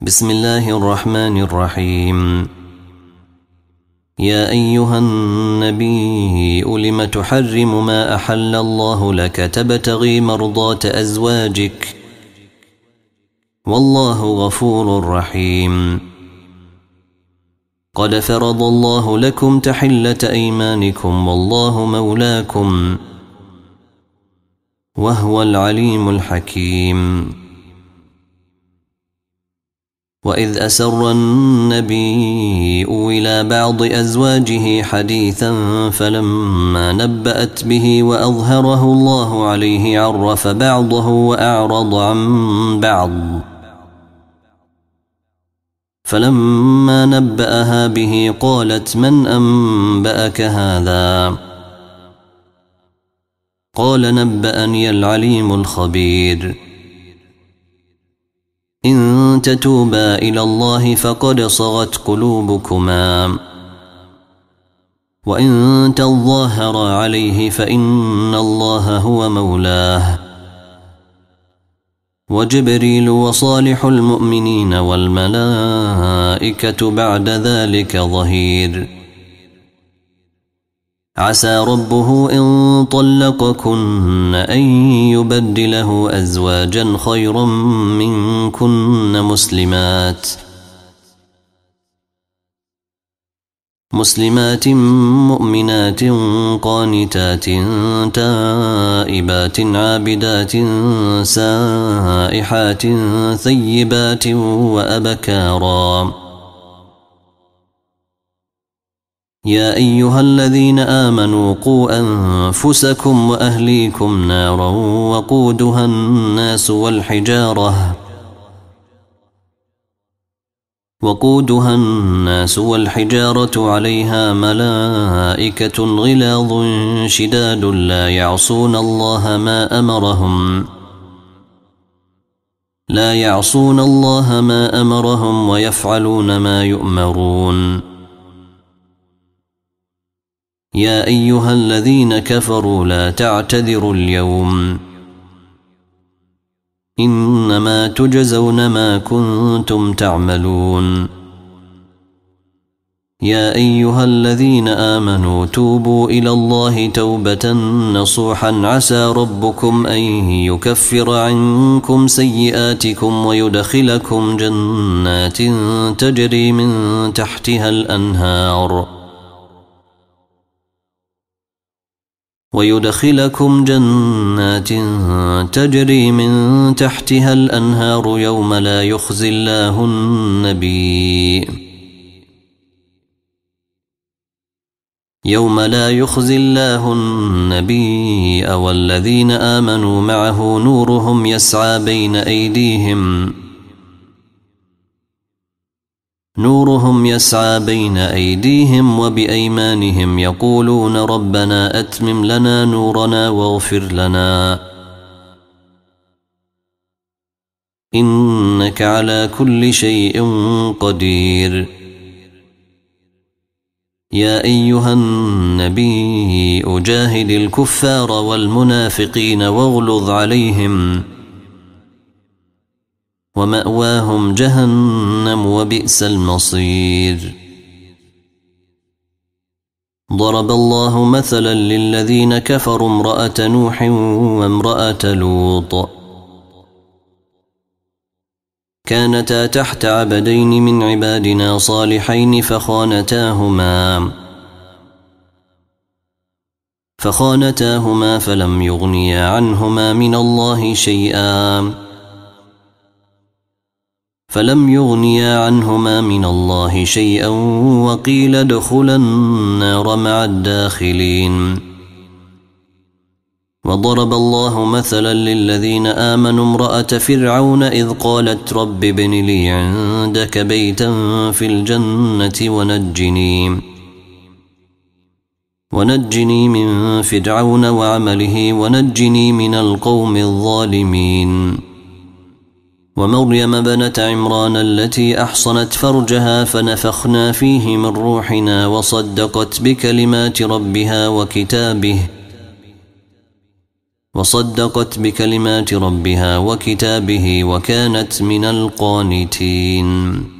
بسم الله الرحمن الرحيم يا أيها النبي ألم تحرم ما أحل الله لك تبتغي مرضات أزواجك والله غفور رحيم قد فرض الله لكم تحلة أيمانكم والله مولاكم وهو العليم الحكيم وإذ أسر النبي إلى بعض أزواجه حديثا فلما نبأت به وأظهره الله عليه عرف بعضه وأعرض عن بعض فلما نبأها به قالت من أنبأك هذا قال نبأني العليم الخبير إن تتوبا إلى الله فقد صغت قلوبكما وإن تظاهرا عليه فإن الله هو مولاه وجبريل وصالح المؤمنين والملائكة بعد ذلك ظهير عسى ربه إن طلقكن أن يبدله أزواجا خيرا منكن مسلمات مسلمات مؤمنات قانتات تائبات عابدات سائحات ثيبات وأبكاراً يا أيها الذين آمنوا قوا أنفسكم وأهليكم نارا وقودها الناس والحجارة وقودها الناس والحجارة عليها ملائكة غلاظ شداد لا يعصون الله ما أمرهم لا يعصون الله ما أمرهم ويفعلون ما يؤمرون يا ايها الذين كفروا لا تعتذروا اليوم انما تجزون ما كنتم تعملون يا ايها الذين امنوا توبوا الى الله توبه نصوحا عسى ربكم ان يكفر عنكم سيئاتكم ويدخلكم جنات تجري من تحتها الانهار ويدخلكم جنات تجري من تحتها الانهار يوم لا يخزي الله النبي يوم لا يخزي الله النبي أو الذين امنوا معه نورهم يسعى بين ايديهم نورهم يسعى بين أيديهم وبأيمانهم يقولون ربنا أتمم لنا نورنا واغفر لنا إنك على كل شيء قدير يا أيها النبي أجاهد الكفار والمنافقين واغلظ عليهم ۖ ومأواهم جهنم وبئس المصير ضرب الله مثلا للذين كفروا امرأة نوح وامرأة لوط كانتا تحت عبدين من عبادنا صالحين فخانتاهما فخانتاهما فلم يغنيا عنهما من الله شيئا فلم يغنيا عنهما من الله شيئا وقيل ادخلا النار مع الداخلين وضرب الله مثلا للذين امنوا امراه فرعون اذ قالت رب ابن لي عندك بيتا في الجنه ونجني ونجني من فرعون وعمله ونجني من القوم الظالمين ومريم بنت عمران التي أحصنت فرجها فنفخنا فيه من روحنا وصدقت بكلمات ربها وكتابه وصدقت بكلمات ربها وكتابه وكانت من القانتين